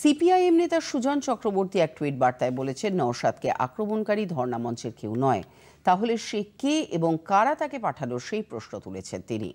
CPIM নেতা সুজন চক্রবর্তী এক tweet বার্তায় বলেছেন নওশাদকে আক্রমণকারী ধর্ণামঞ্চের কেউ নয় তাহলে সে কে এবং কারা তাকে পাঠালো সেই প্রশ্ন তুলেছেন তিনি